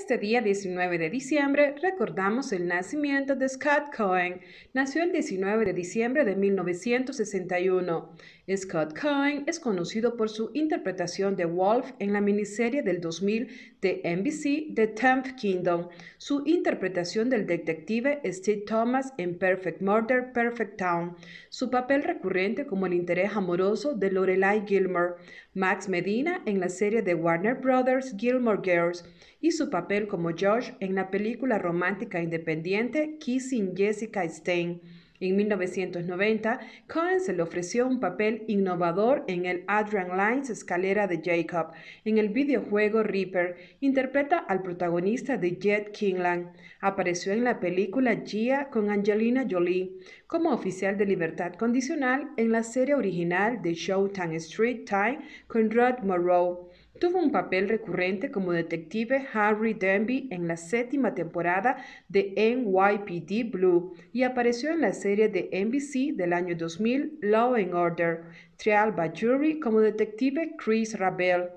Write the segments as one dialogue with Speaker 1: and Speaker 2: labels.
Speaker 1: Este día 19 de diciembre recordamos el nacimiento de Scott Cohen. Nació el 19 de diciembre de 1961. Scott Cohen es conocido por su interpretación de Wolf en la miniserie del 2000 de NBC The Tenth Kingdom, su interpretación del detective Steve Thomas en Perfect Murder, Perfect Town, su papel recurrente como el interés amoroso de Lorelai Gilmore, Max Medina en la serie de Warner Brothers Gilmore Girls y su papel como Josh en la película romántica independiente Kissing Jessica Stein. En 1990, Cohen se le ofreció un papel innovador en el Adrian Lines Escalera de Jacob. En el videojuego Reaper, interpreta al protagonista de Jet Kingland. Apareció en la película Gia con Angelina Jolie como oficial de libertad condicional en la serie original de Showtime Street Time con Rod Moreau. Tuvo un papel recurrente como detective Harry Denby en la séptima temporada de NYPD Blue y apareció en la serie de NBC del año 2000 Law and Order, Trial by Jury como detective Chris Rabel.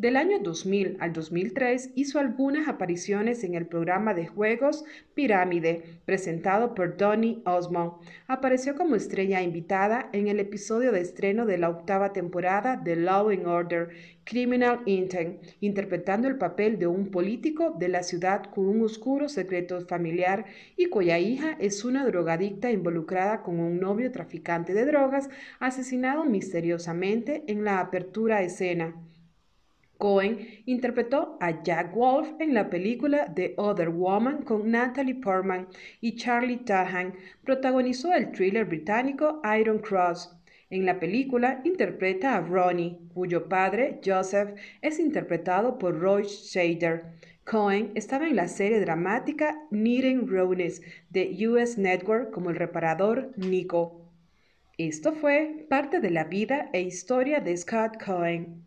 Speaker 1: Del año 2000 al 2003 hizo algunas apariciones en el programa de juegos Pirámide, presentado por Donny Osmond. Apareció como estrella invitada en el episodio de estreno de la octava temporada de Law and Order, Criminal Intent, interpretando el papel de un político de la ciudad con un oscuro secreto familiar y cuya hija es una drogadicta involucrada con un novio traficante de drogas asesinado misteriosamente en la apertura escena. Cohen interpretó a Jack Wolf en la película The Other Woman con Natalie Portman y Charlie Tahan. Protagonizó el thriller británico Iron Cross. En la película interpreta a Ronnie, cuyo padre, Joseph, es interpretado por Roy Shader. Cohen estaba en la serie dramática Needing Ronis de US Network como el reparador Nico. Esto fue parte de la vida e historia de Scott Cohen.